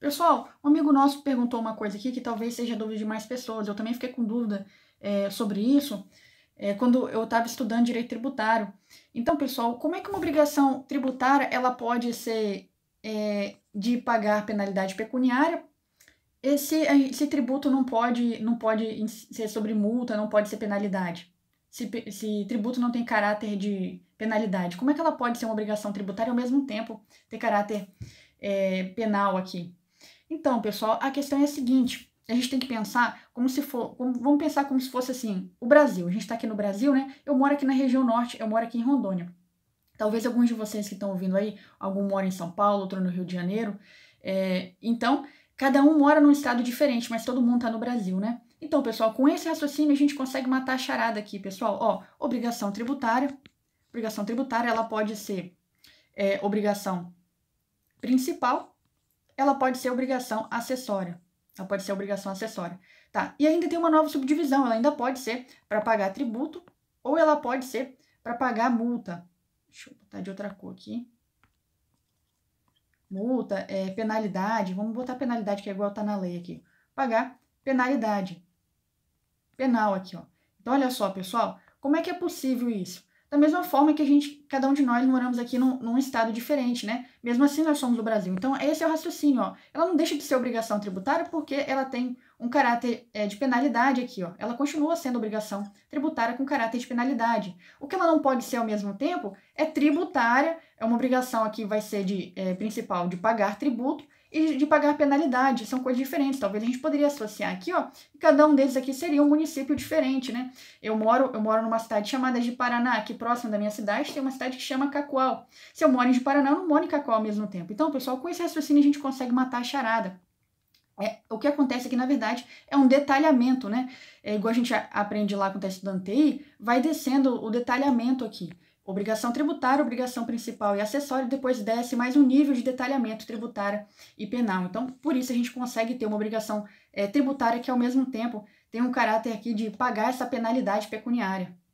Pessoal, um amigo nosso perguntou uma coisa aqui que talvez seja dúvida de mais pessoas. Eu também fiquei com dúvida é, sobre isso é, quando eu estava estudando direito tributário. Então, pessoal, como é que uma obrigação tributária ela pode ser é, de pagar penalidade pecuniária? Esse, esse tributo não pode, não pode ser sobre multa, não pode ser penalidade. Se, se tributo não tem caráter de penalidade, como é que ela pode ser uma obrigação tributária e ao mesmo tempo ter caráter é, penal aqui? Então, pessoal, a questão é a seguinte: a gente tem que pensar como se for. Como, vamos pensar como se fosse assim: o Brasil. A gente está aqui no Brasil, né? Eu moro aqui na região norte, eu moro aqui em Rondônia. Talvez alguns de vocês que estão ouvindo aí, algum mora em São Paulo, outro no Rio de Janeiro. É, então, cada um mora num estado diferente, mas todo mundo está no Brasil, né? Então, pessoal, com esse raciocínio a gente consegue matar a charada aqui, pessoal. Ó, obrigação tributária. Obrigação tributária, ela pode ser é, obrigação principal ela pode ser obrigação acessória. Ela pode ser obrigação acessória. Tá? E ainda tem uma nova subdivisão, ela ainda pode ser para pagar tributo ou ela pode ser para pagar multa. Deixa eu botar de outra cor aqui. Multa, é, penalidade, vamos botar penalidade que é igual tá na lei aqui. Pagar penalidade. Penal aqui, ó. Então olha só, pessoal, como é que é possível isso? Da mesma forma que a gente, cada um de nós moramos aqui num, num, estado diferente, né? Mesmo assim, nós somos do Brasil. Então, esse é o raciocínio, ó. Ela não deixa de ser obrigação tributária porque ela tem um caráter é, de penalidade aqui, ó. Ela continua sendo obrigação tributária com caráter de penalidade. O que ela não pode ser ao mesmo tempo é tributária, é uma obrigação aqui vai ser de é, principal de pagar tributo e de pagar penalidade, são coisas diferentes. Talvez a gente poderia associar aqui, ó, cada um deles aqui seria um município diferente, né? Eu moro, eu moro numa cidade chamada de Paraná, aqui próximo da minha cidade tem uma cidade que chama Cacoal. Se eu moro em Paraná, eu não moro em Cacoal ao mesmo tempo. Então, pessoal, com esse raciocínio a gente consegue matar a charada. É, o que acontece aqui, é na verdade, é um detalhamento, né? É igual a gente aprende lá acontece está estudando vai descendo o detalhamento aqui. Obrigação tributária, obrigação principal e acessório, depois desce mais um nível de detalhamento tributário e penal. Então, por isso a gente consegue ter uma obrigação é, tributária que, ao mesmo tempo, tem um caráter aqui de pagar essa penalidade pecuniária.